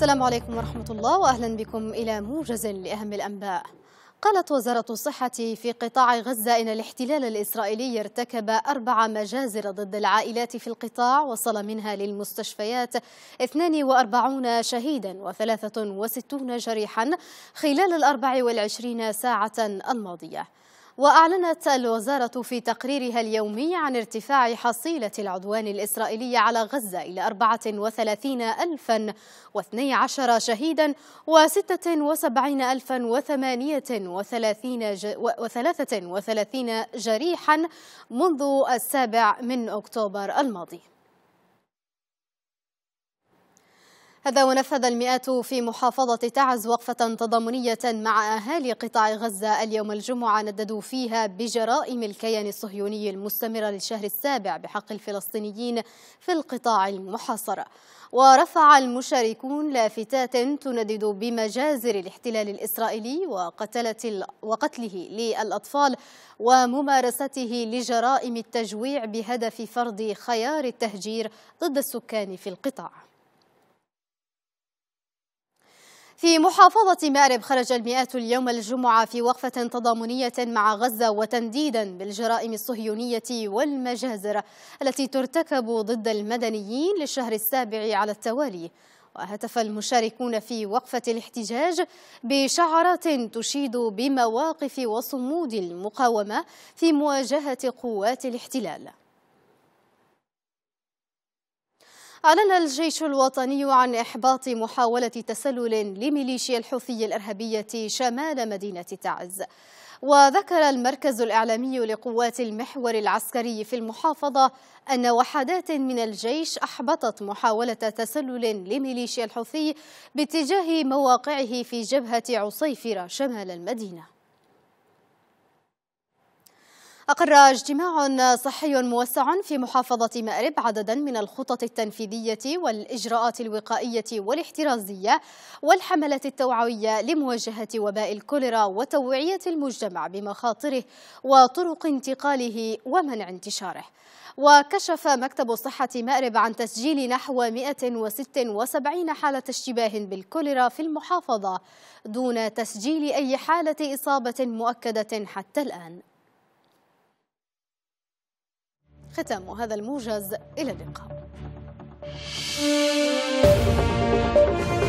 السلام عليكم ورحمة الله وأهلا بكم إلى موجز لأهم الأنباء قالت وزارة الصحة في قطاع غزة إن الاحتلال الإسرائيلي ارتكب أربع مجازر ضد العائلات في القطاع وصل منها للمستشفيات 42 شهيدا و63 جريحا خلال ال 24 ساعة الماضية وأعلنت الوزارة في تقريرها اليومي عن ارتفاع حصيلة العدوان الإسرائيلي على غزة إلى 34012 شهيدا و76038 جريحا منذ السابع من أكتوبر الماضي هذا ونفذ المئات في محافظة تعز وقفة تضامنية مع أهالي قطاع غزة اليوم الجمعة نددوا فيها بجرائم الكيان الصهيوني المستمرة للشهر السابع بحق الفلسطينيين في القطاع المحاصر ورفع المشاركون لافتات تندد بمجازر الاحتلال الإسرائيلي وقتلة وقتله للأطفال وممارسته لجرائم التجويع بهدف فرض خيار التهجير ضد السكان في القطاع في محافظة مأرب خرج المئات اليوم الجمعة في وقفة تضامنية مع غزة وتنديدا بالجرائم الصهيونية والمجازر التي ترتكب ضد المدنيين للشهر السابع على التوالي وهتف المشاركون في وقفة الاحتجاج بشعارات تشيد بمواقف وصمود المقاومة في مواجهة قوات الاحتلال أعلن الجيش الوطني عن إحباط محاولة تسلل لميليشيا الحوثي الإرهابية شمال مدينة تعز وذكر المركز الإعلامي لقوات المحور العسكري في المحافظة أن وحدات من الجيش أحبطت محاولة تسلل لميليشيا الحوثي باتجاه مواقعه في جبهة عصيفرة شمال المدينة أقر اجتماع صحي موسع في محافظة مأرب عددا من الخطط التنفيذية والإجراءات الوقائية والاحترازية والحملات التوعوية لمواجهة وباء الكوليرا وتوعية المجتمع بمخاطره وطرق انتقاله ومنع انتشاره وكشف مكتب صحة مأرب عن تسجيل نحو 176 حالة اشتباه بالكوليرا في المحافظة دون تسجيل أي حالة إصابة مؤكدة حتى الآن ختام هذا الموجز إلى اللقاء